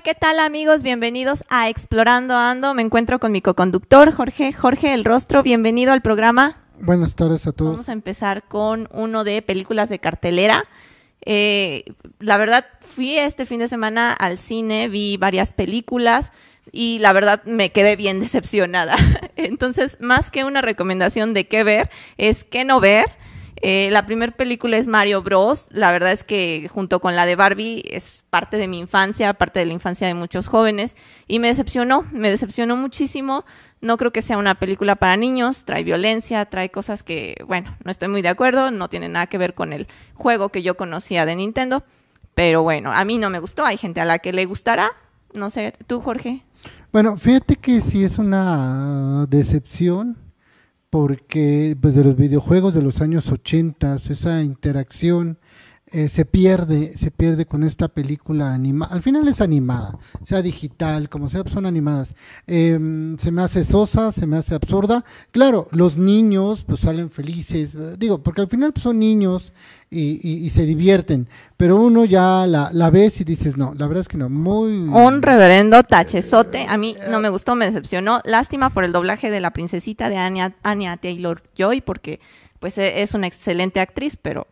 ¿qué tal amigos? Bienvenidos a Explorando Ando. Me encuentro con mi coconductor Jorge, Jorge El Rostro. Bienvenido al programa. Buenas tardes a todos. Vamos a empezar con uno de películas de cartelera. Eh, la verdad, fui este fin de semana al cine, vi varias películas y la verdad me quedé bien decepcionada. Entonces, más que una recomendación de qué ver, es qué no ver eh, la primera película es Mario Bros. La verdad es que junto con la de Barbie es parte de mi infancia, parte de la infancia de muchos jóvenes y me decepcionó, me decepcionó muchísimo. No creo que sea una película para niños, trae violencia, trae cosas que, bueno, no estoy muy de acuerdo, no tiene nada que ver con el juego que yo conocía de Nintendo, pero bueno, a mí no me gustó, hay gente a la que le gustará, no sé, tú Jorge. Bueno, fíjate que sí es una decepción, porque pues, de los videojuegos de los años 80, esa interacción eh, se pierde, se pierde con esta película animada. Al final es animada, sea digital, como sea, son animadas. Em, se me hace sosa, se me hace absurda. Claro, los niños pues salen felices, eh, digo, porque al final pues, son niños y, se divierten, pero uno ya la, la, ves y dices, no, la verdad es que no, muy... Un reverendo eh, tachesote, a mí no me gustó, me decepcionó. Lástima por el doblaje de la princesita de Anya, Anya Taylor-Joy, porque pues e-, es una excelente actriz, pero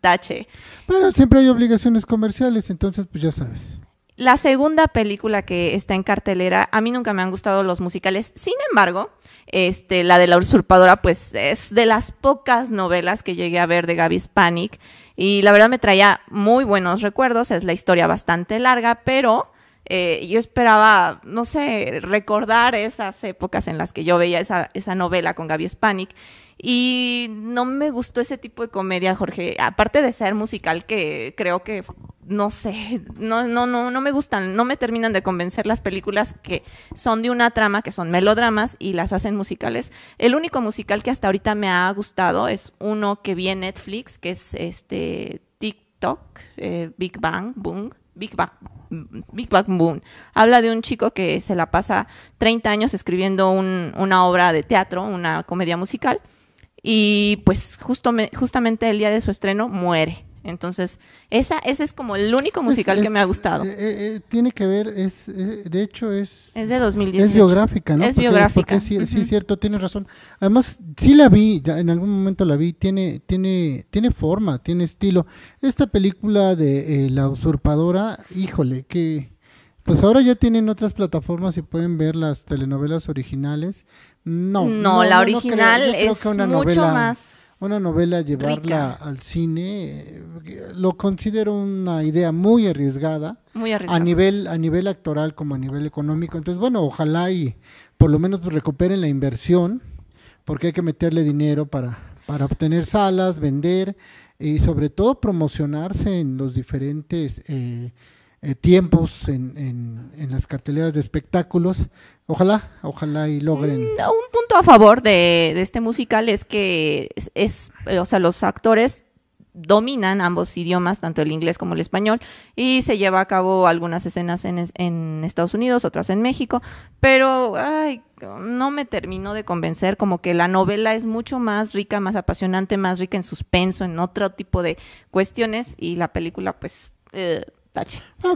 tache. Bueno, siempre hay obligaciones comerciales, entonces pues ya sabes. La segunda película que está en cartelera, a mí nunca me han gustado los musicales, sin embargo, este, la de la usurpadora, pues es de las pocas novelas que llegué a ver de Gaby Panic y la verdad me traía muy buenos recuerdos, es la historia bastante larga, pero eh, yo esperaba, no sé, recordar esas épocas en las que yo veía esa, novela con Gaby Spanik. Y no me gustó ese tipo de comedia, Jorge. Aparte de ser musical, que creo que, no sé, no, no, no, no me gustan, no me terminan de convencer las películas que son de una trama, que son melodramas y las hacen musicales. El único musical que hasta ahorita me ha gustado es uno que vi en Netflix, que es este eh, Big Bang, Boom, Big Bang, Big Bang Boom. Habla de un chico que se la pasa 30 años escribiendo una obra de teatro, una comedia musical, y pues justo justamente el día de su estreno muere. Entonces, esa, ese es como el único musical que me ha gustado. Eh, eh, eh, tiene que ver, es, de hecho es... Es de 2018. Es biográfica, ¿no? Es biográfica. sí, es cierto, tienes razón. Además, sí la vi, en algún momento la vi, tiene, tiene, tiene forma, tiene estilo. Esta película de La usurpadora, híjole, que... Pues ahora ya tienen otras plataformas y pueden ver las telenovelas originales. No, no, la original es mucho más una novela llevarla al cine lo considero una idea muy arriesgada, a nivel a nivel actoral como a nivel económico entonces bueno ojalá y por lo menos recuperen la inversión porque hay que meterle dinero para para obtener salas vender y sobre todo promocionarse en los diferentes eh, eh, tiempos en, en, las carteleras de espectáculos. Ojalá, ojalá y logren. Mm, un punto a favor de, este musical es que es, o sea, los actores dominan ambos idiomas, tanto el inglés como el español, y se lleva a cabo algunas escenas en, Estados Unidos, otras en México, pero ay, no me termino de convencer, como que la novela es mucho más rica, más apasionante, más rica en suspenso, en otro tipo de cuestiones, y la película pues eh,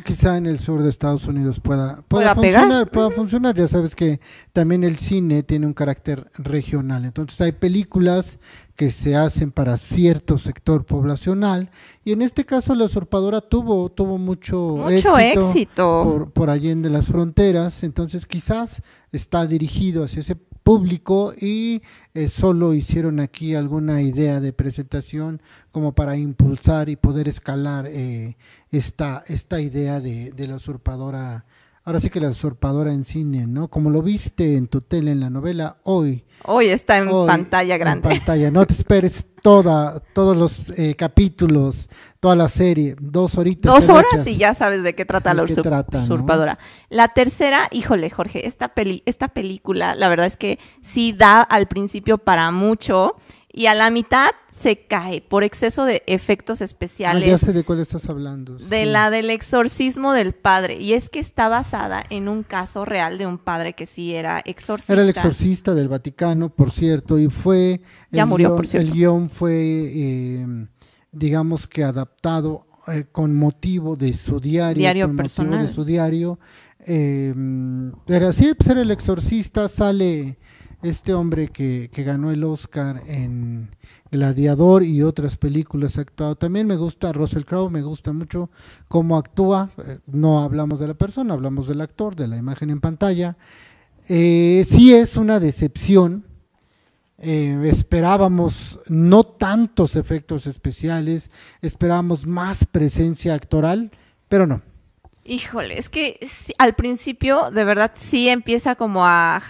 quizá en el sur de Estados Unidos pueda, pueda, funcionar, pegar? pueda funcionar. Ya sabes que también el cine tiene un carácter regional. Entonces hay películas que se hacen para cierto sector poblacional y en este caso La Usurpadora tuvo, tuvo mucho, éxito, éxito. Por, por de las fronteras. Entonces quizás está dirigido hacia ese público y eh, solo hicieron aquí alguna idea de presentación como para impulsar y poder escalar eh, esta, esta idea de, de la usurpadora ahora sí que la usurpadora en cine, ¿no? Como lo viste en tu tele, en la novela, hoy. Hoy está en pantalla grande. En pantalla, no te esperes toda, todos los eh, capítulos, toda la serie, dos horitas. Dos horas y ya sabes de qué trata la usurpadora. La tercera, híjole, Jorge, esta, peli esta película, la verdad es que sí da al principio para mucho y a la mitad se cae por exceso de efectos ah, especiales. ya sé de cuál estás hablando. De la del exorcismo del padre. Y es que está basada en un caso real de un padre que sí era exorcista. Era el exorcista del Vaticano, por cierto, y fue... Ya murió, por cierto. El guión fue, em, digamos que adaptado eh, con motivo de su diario. Diario personal. Motivo de su diario. Eh, era así, pues era el exorcista, sale este hombre que ganó el Oscar en Gladiador y otras películas ha actuado. También me gusta Russell Crowe, me gusta mucho cómo actúa. Eh, no hablamos de la persona, hablamos del actor, de la imagen en pantalla. Eh, sí es una decepción. Eh, esperábamos no tantos efectos especiales, esperábamos más presencia actoral, pero no, Híjole, es que al principio de verdad sí empieza como a,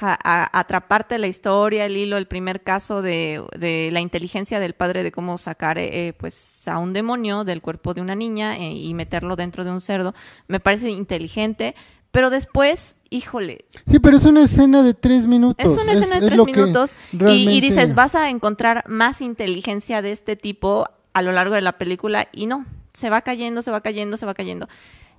atraparte la historia, el hilo, el primer caso de, la inteligencia del padre de cómo sacar eh, eh, pues a un demonio del cuerpo de una niña eh, y meterlo dentro de un cerdo. Me parece inteligente, pero después híjole. Sí, pero es una escena de tres minutos. Es una escena de tres minutos y, y, dices, vas a encontrar más inteligencia de este tipo a lo largo de la película y no, se va cayendo, se va cayendo, se va cayendo.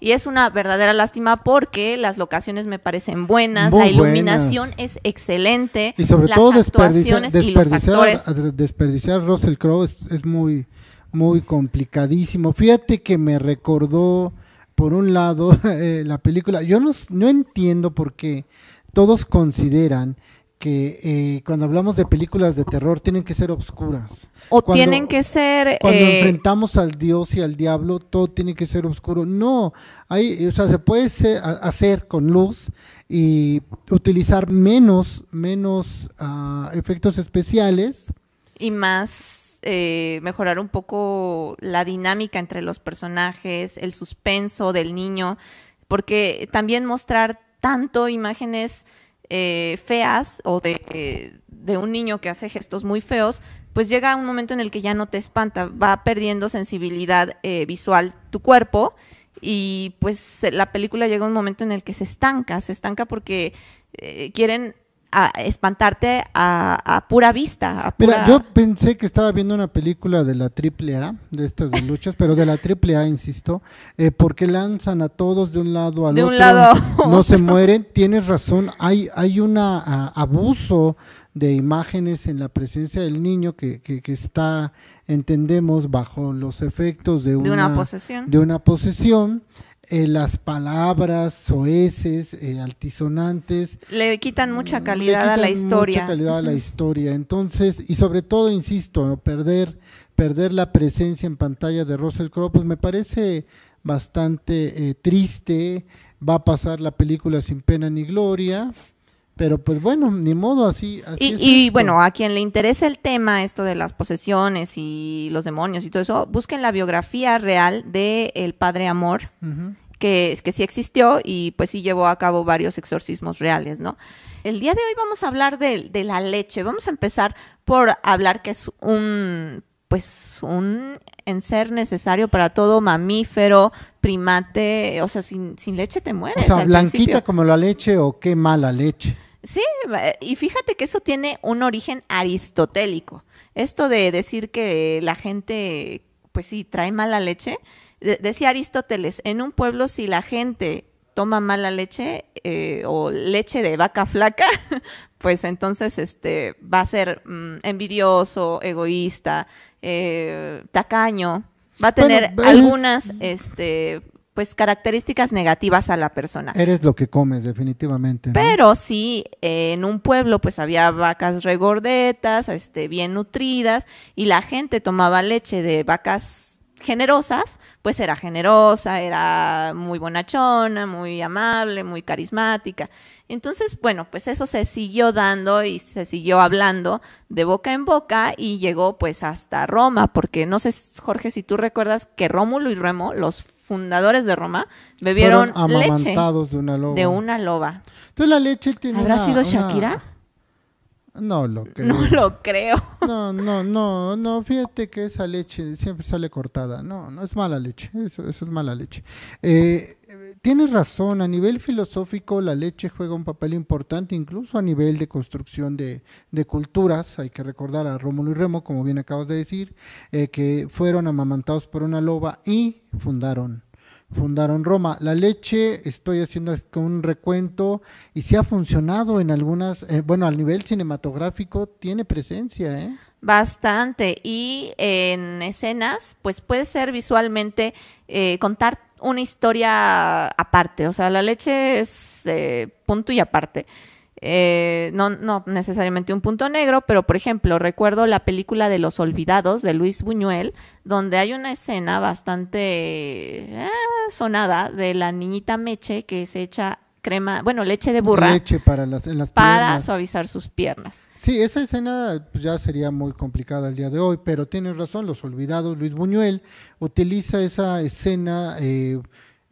Y es una verdadera lástima porque las locaciones me parecen buenas, la iluminación es excelente. Y sobre las todo actuaciones desperdiciar, y los actores. desperdiciar Russell Crowe es, muy, muy complicadísimo. Fíjate que me recordó, por un lado, eh, la película. Yo no, no entiendo por qué todos consideran que eh, cuando hablamos de películas de terror tienen que ser obscuras. O tienen que ser... Cuando eh, enfrentamos al Dios y al diablo, todo tiene que ser oscuro. No, hay, o sea, se puede hacer con luz y utilizar menos, menos ah, efectos especiales. Y más, eh, mejorar un poco la dinámica entre los personajes, el suspenso del niño, porque también mostrar tanto imágenes eh, feas o de, un niño que hace gestos muy feos, pues llega un momento en el que ya no te espanta, va perdiendo sensibilidad eh, visual tu cuerpo y pues la película llega a un momento en el que se estanca, se estanca porque eh, quieren a espantarte a, pura vista. yo pensé que estaba viendo una película de la A, de estas luchas, pero de la A, insisto, eh, porque lanzan a todos de un lado al otro. no se mueren, tienes razón, hay, hay un abuso de imágenes en la presencia del niño que, que, está, entendemos, bajo los efectos de, De una posesión eh, las palabras soeces, eh, altisonantes. Le quitan mucha calidad a la historia. Mucha calidad a la historia. Entonces, y sobre todo, insisto, perder, perder la presencia en pantalla de Russell Crowe, pues me parece bastante eh, triste. Va a pasar la película sin pena ni gloria. Pero pues bueno, ni modo, así. y, bueno, a quien le interese el tema, esto de las posesiones y los demonios y todo eso, busquen la biografía real de El Padre Amor que, que sí existió y pues sí llevó a cabo varios exorcismos reales, ¿no? El día de hoy vamos a hablar de, la leche. Vamos a empezar por hablar que es un pues un ser necesario para todo mamífero, primate, o sea, sin, sin leche te mueres. O sea, blanquita como la leche o qué mala leche. Sí, y fíjate que eso tiene un origen aristotélico. Esto de decir que la gente, pues sí, trae mala leche, decía Aristóteles, en un pueblo si la gente toma mala leche eh, o leche de vaca flaca, pues entonces este, va a ser mm, envidioso, egoísta, eh, tacaño, va a tener algunas este, pues, características negativas a la persona. Eres lo que comes, definitivamente. Pero sí, en un pueblo pues había vacas regordetas, este, bien nutridas, y la gente tomaba leche de vacas generosas, pues era generosa, era muy bonachona, muy amable, muy carismática. Entonces, bueno, pues eso se siguió dando y se siguió hablando de boca en boca y llegó pues hasta Roma, porque no sé, Jorge, si tú recuerdas que Rómulo y Remo, los fundadores de Roma, bebieron leche de una loba. De una loba. Entonces la leche tiene ¿Habrá sido Shakira? No lo creo. No lo creo. No, no, no, no, fíjate que esa leche siempre sale cortada. No, no es mala leche, eso, es mala leche. Eh, tienes razón, a nivel filosófico la leche juega un papel importante, incluso a nivel de construcción de, culturas. Hay que recordar a Rómulo y Remo, como bien acabas de decir, eh, que fueron amamantados por una loba y fundaron fundaron Roma. La leche, estoy haciendo un recuento, y si ha funcionado en algunas, eh, bueno, al nivel cinematográfico tiene presencia, ¿eh? Bastante, y en escenas, pues puede ser visualmente eh, contar una historia aparte, o sea, la leche es eh, punto y aparte. Eh, no, no necesariamente un punto negro, pero por ejemplo, recuerdo la película de Los Olvidados de Luis Buñuel, donde hay una escena bastante eh, sonada de la niñita Meche que se echa crema, bueno, leche de burra. para suavizar sus piernas. Sí, esa escena pues, ya sería muy complicada el día de hoy, pero tienes razón, Los Olvidados, Luis Buñuel utiliza esa escena. Eh,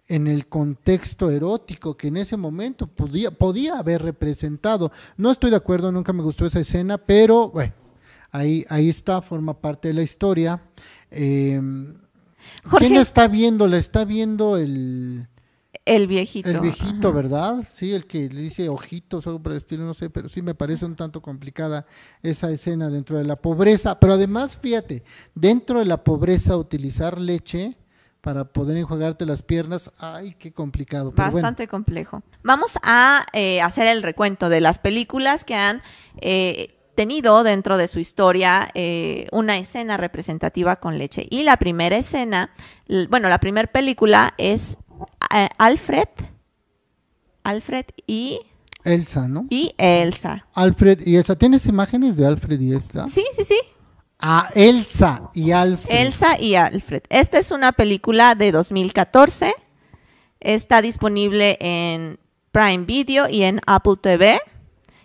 en el contexto erótico que en ese momento podía, podía haber representado. No estoy de acuerdo, nunca me gustó esa escena, pero bueno, ahí, ahí está, forma parte de la historia. Eh, ¿Quién está viendo? La está viendo el... El viejito. El viejito, ¿verdad? Sí, el que le dice ojitos algo por el estilo, no sé, pero sí me parece un tanto complicada esa escena dentro de la pobreza. Pero además, fíjate, dentro de la pobreza utilizar leche para poder enjuagarte las piernas. Ay, qué complicado. Bastante complejo. Vamos a eh, hacer el recuento de las películas que han eh, tenido dentro de su historia eh, una escena representativa con leche. Y la primera escena, bueno, la primera película es Alfred. Alfred y... Elsa, ¿no? Y Elsa. Alfred y Elsa. ¿Tienes imágenes de Alfred y Elsa? Sí, sí, sí. A Elsa y Alfred. Elsa y Alfred. Esta es una película de 2014. Está disponible en Prime Video y en Apple TV.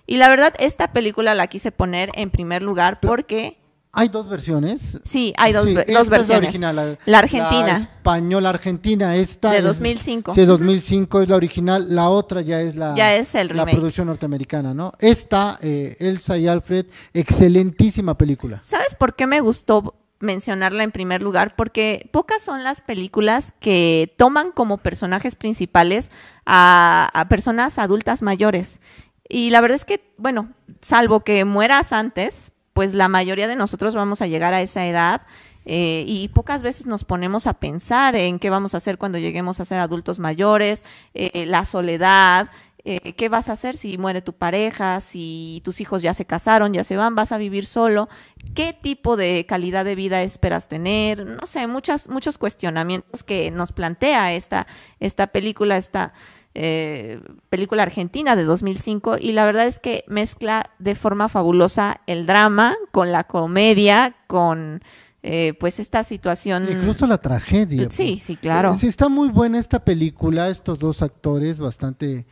Y la verdad, esta película la quise poner en primer lugar porque hay dos versiones. Sí, hay dos, versiones. la, original, la, argentina. La española argentina, esta. De 2005. De sí, 2005 es la original, la otra ya es la. La producción norteamericana, ¿no? Esta, eh, Elsa y Alfred, excelentísima película. ¿Sabes por qué me gustó mencionarla en primer lugar? Porque pocas son las películas que toman como personajes principales a personas adultas mayores. Y la verdad es que, bueno, salvo que mueras antes, pues la mayoría de nosotros vamos a llegar a esa edad eh, y pocas veces nos ponemos a pensar en qué vamos a hacer cuando lleguemos a ser adultos mayores, eh, la soledad, eh, qué vas a hacer si muere tu pareja, si tus hijos ya se casaron, ya se van, vas a vivir solo, qué tipo de calidad de vida esperas tener, no sé, muchas, muchos cuestionamientos que nos plantea esta, esta película, esta, eh, película argentina de 2005 y la verdad es que mezcla de forma fabulosa el drama con la comedia, con eh, pues esta situación. Incluso la tragedia. Eh, sí, pues. sí, claro. sí, está muy buena esta película, estos dos actores bastante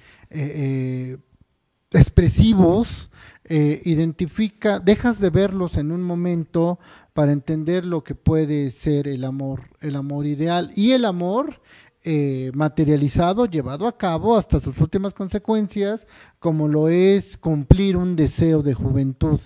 expresivos. identifica, dejas de verlos en un momento para entender lo que puede ser el amor, el amor ideal y el amor eh, materializado, llevado a cabo hasta sus últimas consecuencias, como lo es cumplir un deseo de juventud.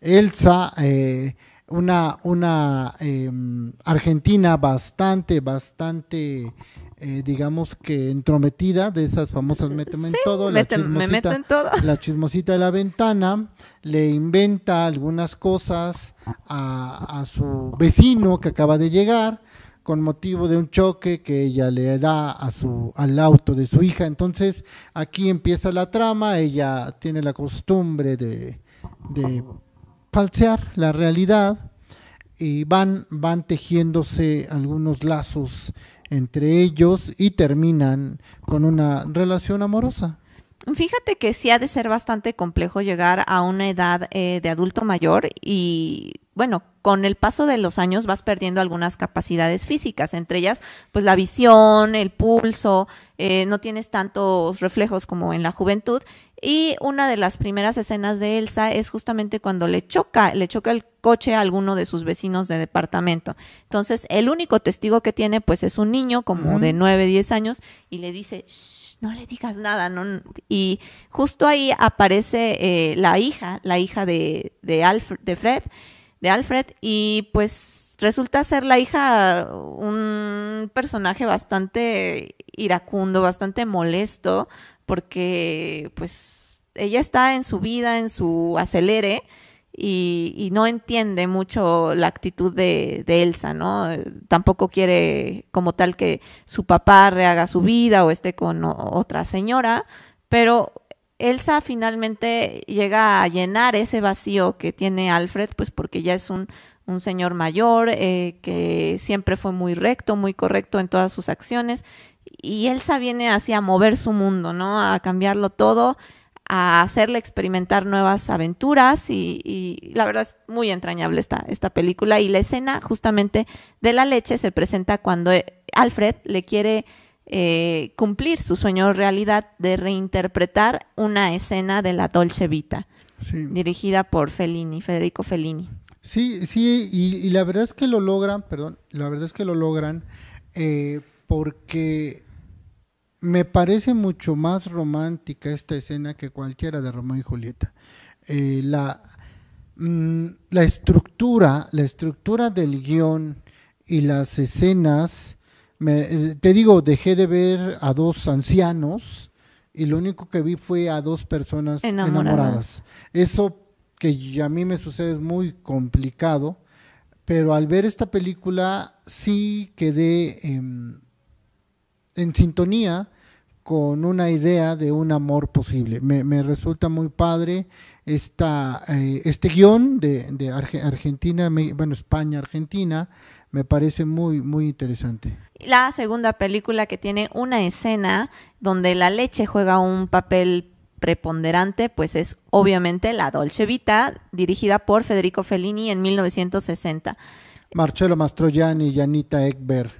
Elsa, eh, una, una em, argentina bastante, bastante, eh, digamos que entrometida, de esas famosas méteme en todo, la, chismosita, la chismosita de la ventana, le inventa algunas cosas a, a su vecino que acaba de llegar, con motivo de un choque que ella le da a su, al auto de su hija. Entonces aquí empieza la trama, ella tiene la costumbre de, falsear la realidad y van, van tejiéndose algunos lazos entre ellos y terminan con una relación amorosa. Fíjate que sí ha de ser bastante complejo llegar a una edad eh, de adulto mayor y, bueno, con el paso de los años vas perdiendo algunas capacidades físicas, entre ellas pues la visión, el pulso, eh, no tienes tantos reflejos como en la juventud. Y una de las primeras escenas de Elsa es justamente cuando le choca, le choca el coche a alguno de sus vecinos de departamento. Entonces, el único testigo que tiene, pues, es un niño como de 9, 10 años y le dice, no le digas nada, ¿no? Y justo ahí aparece eh, la hija, la hija de, de, Alfred, de Fred, de Alfred y pues resulta ser la hija un personaje bastante iracundo, bastante molesto, porque pues ella está en su vida, en su acelere. Y, no entiende mucho la actitud de, de, Elsa, ¿no? Tampoco quiere como tal que su papá rehaga su vida o esté con otra señora, pero Elsa finalmente llega a llenar ese vacío que tiene Alfred, pues porque ya es un, un señor mayor, eh, que siempre fue muy recto, muy correcto en todas sus acciones, y Elsa viene así a mover su mundo, ¿no? A cambiarlo todo, a hacerle experimentar nuevas aventuras y, y, la verdad es muy entrañable esta, esta película y la escena justamente de la leche se presenta cuando eh, Alfred le quiere eh, cumplir su sueño realidad de reinterpretar una escena de la Dolce Vita, dirigida por Fellini, Federico Fellini. Sí, sí, y, la verdad es que lo logran, perdón, la verdad es que lo logran eh, porque me parece mucho más romántica esta escena que cualquiera de Romeo y Julieta. Eh, la, mm, la estructura, la estructura del guión y las escenas me, eh, te digo, dejé de ver a dos ancianos y lo único que vi fue a dos personas enamoradas. Eso que a mí me sucede es muy complicado, pero al ver esta película sí quedé en sintonía con una idea de un amor posible. Me, resulta muy padre esta, eh, este guión de, Argentina, bueno, España, Argentina, me parece muy, muy interesante. La segunda película que tiene una escena donde la leche juega un papel preponderante, pues es obviamente La Dolce Vita, dirigida por Federico Fellini en 1960. Marcello Mastroianni y Anita Ekberg.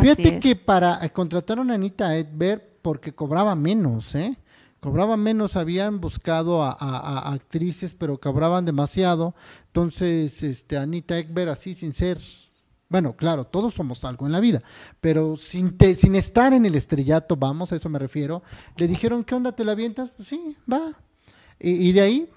Fíjate que para contrataron a Anita Ekberg porque cobraba menos, ¿eh? Cobraba menos, habían buscado a, actrices, pero cobraban demasiado. Entonces, este, Anita Ekberg, así sin ser bueno, claro, todos somos algo en la vida, pero sin, te, sin estar en el estrellato, vamos, a eso me refiero, le dijeron, ¿qué onda? ¿Te la avientas? Pues sí, va. y, y de ahí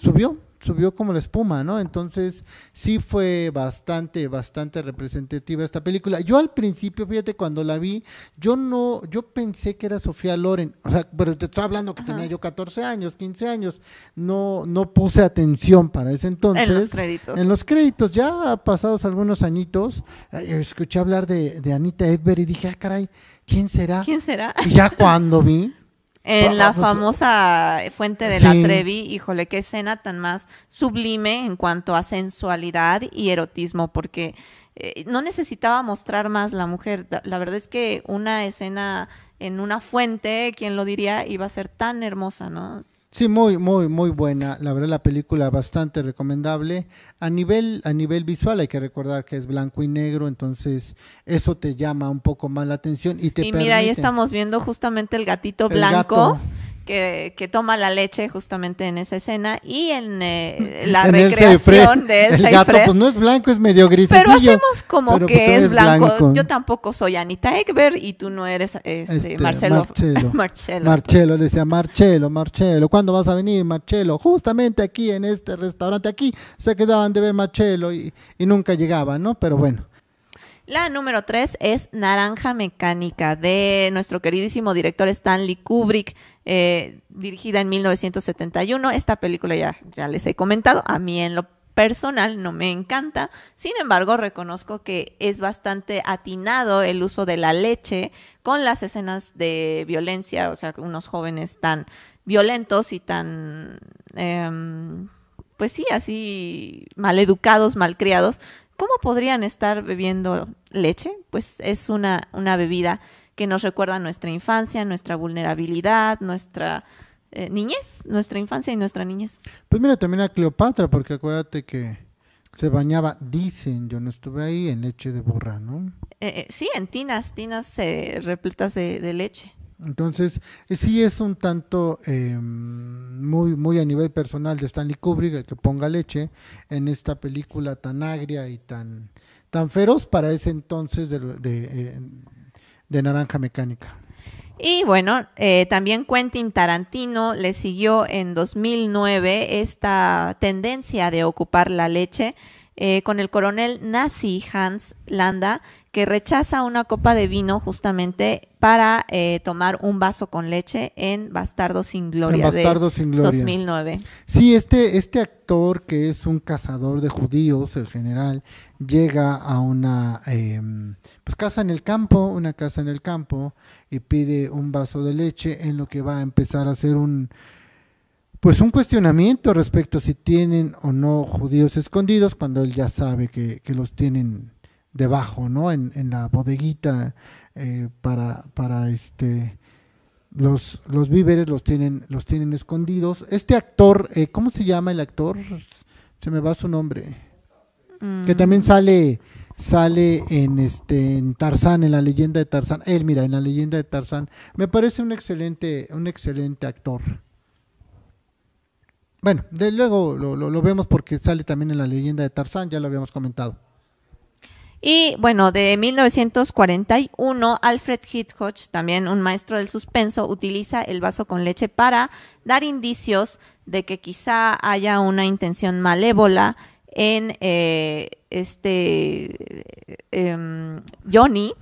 subió, subió como la espuma, ¿no? Entonces sí fue bastante, bastante representativa esta película. Yo al principio, fíjate, cuando la vi, yo no, yo pensé que era Sofía Loren, o sea, pero te estoy hablando que tenía yo 14 años, 15 años, no, no puse atención para ese entonces. En los créditos. En los créditos, ya pasados algunos añitos, eh, escuché hablar de, Anita Edberg y dije, ah, caray, ¿quién será? ¿Quién será? Y ya cuando vi en pues, la ah, pues, famosa fuente de la Trevi, híjole, qué escena tan más sublime en cuanto a sensualidad y erotismo, porque eh, no necesitaba mostrar más la mujer. La verdad es que una escena en una fuente, quién lo diría, iba a ser tan hermosa, ¿no? Sí, muy, muy, muy buena. La verdad, la película bastante recomendable. A nivel, a nivel visual hay que recordar que es blanco y negro, entonces eso te llama un poco más la atención y te. Y mira, ahí estamos viendo justamente el gatito blanco que, toma la leche justamente en esa escena y en eh, la recreación el gato, pues no es blanco, es medio gris. Pero hacemos como que pues, es blanco. Yo tampoco soy Anita Ekberg y tú no eres este, este Marcelo. Marcelo. Marcelo, le decía, Marcelo, Marcelo, ¿cuándo vas a venir, Marcelo? Justamente aquí, en este restaurante, aquí se quedaban de ver Marcelo y, nunca llegaba, ¿no? Pero bueno. La número tres es Naranja Mecánica de nuestro queridísimo director Stanley Kubrick. Eh, dirigida en 1971. Esta película ya, les he comentado, a mí en lo personal no me encanta, sin embargo reconozco que es bastante atinado el uso de la leche con las escenas de violencia, o sea, unos jóvenes tan violentos y tan, em, pues sí, así maleducados, malcriados, ¿cómo podrían estar bebiendo leche? Pues es una, una bebida que nos recuerda nuestra infancia, nuestra vulnerabilidad, nuestra eh, niñez, nuestra infancia y nuestra niñez. Pues mira también a Cleopatra, porque acuérdate que se bañaba, dicen, yo no estuve ahí, en leche de burra, ¿no? Eh, eh, sí, en tinas, tinas repletas de, leche. Entonces, sí es un tanto em, muy, muy a nivel personal de Stanley Kubrick el que ponga leche en esta película tan agria y tan, tan feroz para ese entonces de de Naranja Mecánica. Y bueno, eh, también Quentin Tarantino le siguió en 2009 esta tendencia de ocupar la leche eh, con el coronel nazi Hans Landa, que rechaza una copa de vino justamente para eh, tomar un vaso con leche en Bastardo sin Gloria. de 2009. Sí, este, este actor que es un cazador de judíos, el general, llega a una em, pues casa en el campo, una casa en el campo, y pide un vaso de leche en lo que va a empezar a hacer un pues un cuestionamiento respecto a si tienen o no judíos escondidos cuando él ya sabe que, los tienen debajo, ¿no? En, la bodeguita eh, para, para este los, los víveres los tienen, los tienen escondidos. Este actor, eh, ¿cómo se llama el actor? Se me va su nombre. Que también mm. sale, sale en este, en Tarzán, en la leyenda de Tarzán. Él, mira, en la leyenda de Tarzán. Me parece un excelente, un excelente actor. Bueno, de luego lo, lo, vemos porque sale también en la leyenda de Tarzán, ya lo habíamos comentado. Y bueno, de 1941, Alfred Hitchcock, también un maestro del suspenso, utiliza el vaso con leche para dar indicios de que quizá haya una intención malévola en eh, este eh, em, Johnny,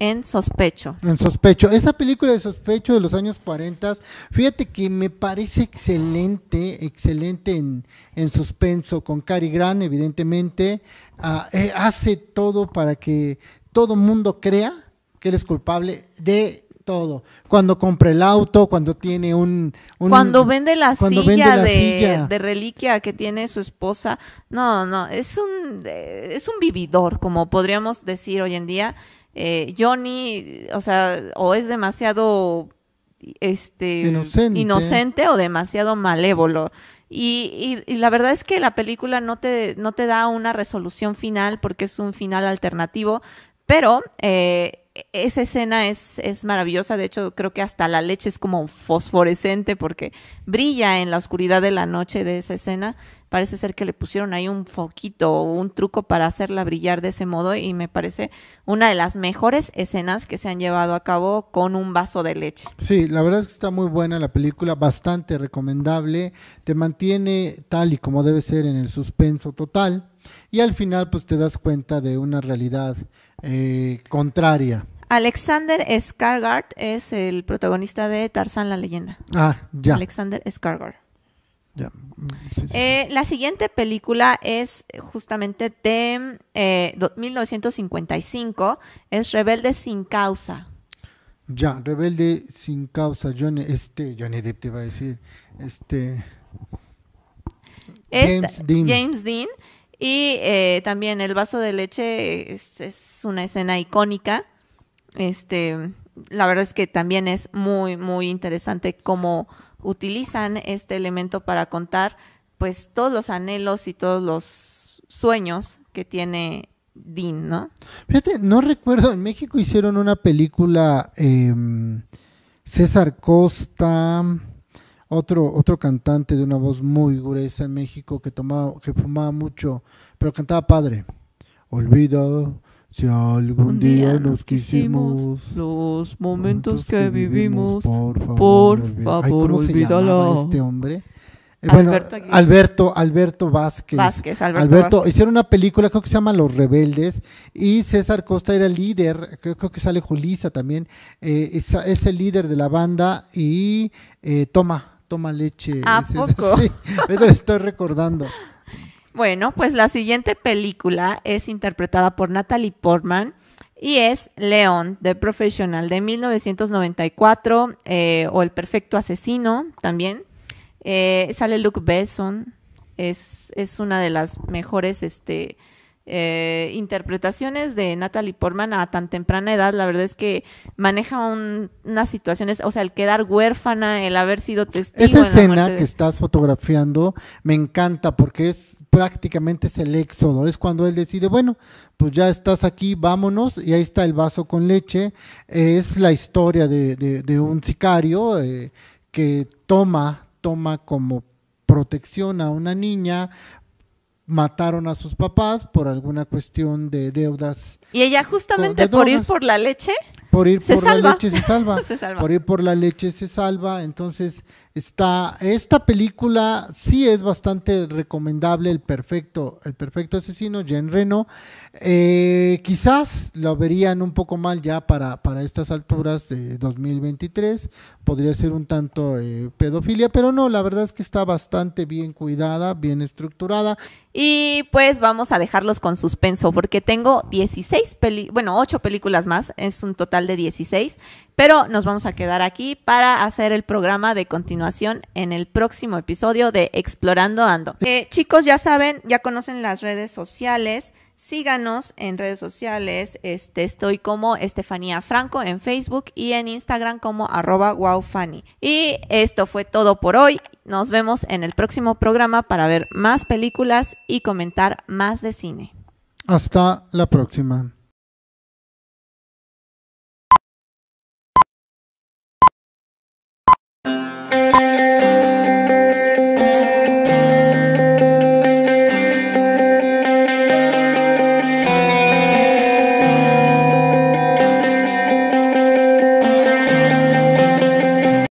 en Sospecho. En Sospecho. Esa película de Sospecho de los años 40, fíjate que me parece excelente, excelente en, en suspenso, con Cary Grant, evidentemente. Ah, eh, hace todo para que todo mundo crea que él es culpable de todo. Cuando compra el auto, cuando tiene un... cuando vende la, silla, de, silla, de, reliquia que tiene su esposa. No, no, es un, eh, es un vividor, como podríamos decir hoy en día. Eh, Johnny, o sea, o es demasiado este, inocente. o demasiado malévolo. Y, la verdad es que la película no te, no te da una resolución final porque es un final alternativo, pero eh, esa escena es, es, maravillosa, de hecho creo que hasta la leche es como fosforescente porque brilla en la oscuridad de la noche de esa escena. Parece ser que le pusieron ahí un foquito o un truco para hacerla brillar de ese modo y me parece una de las mejores escenas que se han llevado a cabo con un vaso de leche. Sí, la verdad es que está muy buena la película, bastante recomendable, te mantiene tal y como debe ser en el suspenso total y al final pues te das cuenta de una realidad eh, contraria. Alexander Skarsgård es el protagonista de Tarzan, la leyenda. Ah, ya. Alexander Skarsgård. Ya. Mm, eh, la siguiente película es justamente de 1955, eh, es Rebelde sin causa. Ya, Rebelde sin causa, Johnny, este, Johnny Depp te iba a decir, este... James Dean. James Dean y eh, también el vaso de leche es, una escena icónica. Este, la verdad es que también es muy, muy interesante cómo utilizan este elemento para contar pues todos los anhelos y todos los sueños que tiene Dean, ¿no? Fíjate, no recuerdo, en México hicieron una película em, César Costa, otro, otro cantante de una voz muy gruesa en México que, tomaba, que fumaba mucho, pero cantaba padre. Olvido si algún día, nos quisimos, los momentos que, vivimos, por favor, por favor olvídalo. este hombre? Eh, Alberto, Alberto, Vázquez. Vázquez Alberto, hicieron una película, creo que se llama Los Rebeldes, y César Costa era el líder, creo, que sale Julisa también, eh, es, el líder de la banda, y eh, toma, toma leche. ¿A poco? estoy recordando. Bueno, pues la siguiente película es interpretada por Natalie Portman y es León, The Professional, de 1994, eh, o El Perfecto Asesino también. Eh, sale Luke Besson, es, es, una de las mejores este, eh, interpretaciones de Natalie Portman a tan temprana edad, la verdad es que maneja unas situaciones, o sea, el quedar huérfana, el haber sido testigo. Esa escena que estás fotografiando me encanta porque es prácticamente es el éxodo, es cuando él decide, bueno, pues ya estás aquí, vámonos, y ahí está el vaso con leche, es la historia de, un sicario eh, que toma, toma como protección a una niña mataron a sus papás por alguna cuestión de deudas. ¿Y ella justamente por ir por la leche? por ir por la leche se salva. Por ir por la leche se salva. Entonces, está, esta película sí es bastante recomendable, El Perfecto, El Perfecto Asesino, Jen Reno. Eh, quizás lo verían un poco mal ya para, para estas alturas de 2023. Podría ser un tanto eh, pedofilia, pero no, la verdad es que está bastante bien cuidada, bien estructurada. Y pues vamos a dejarlos con suspenso, porque tengo 16 bueno, 8 películas más, es un total de 16, pero nos vamos a quedar aquí para hacer el programa de continuación en el próximo episodio de Explorando Ando. Eh, chicos, ya saben, ya conocen las redes sociales. Síganos en redes sociales. Este, estoy como Estefanía Franco en Facebook y en Instagram como arroba wowfanny. Y esto fue todo por hoy. Nos vemos en el próximo programa para ver más películas y comentar más de cine. Hasta la próxima.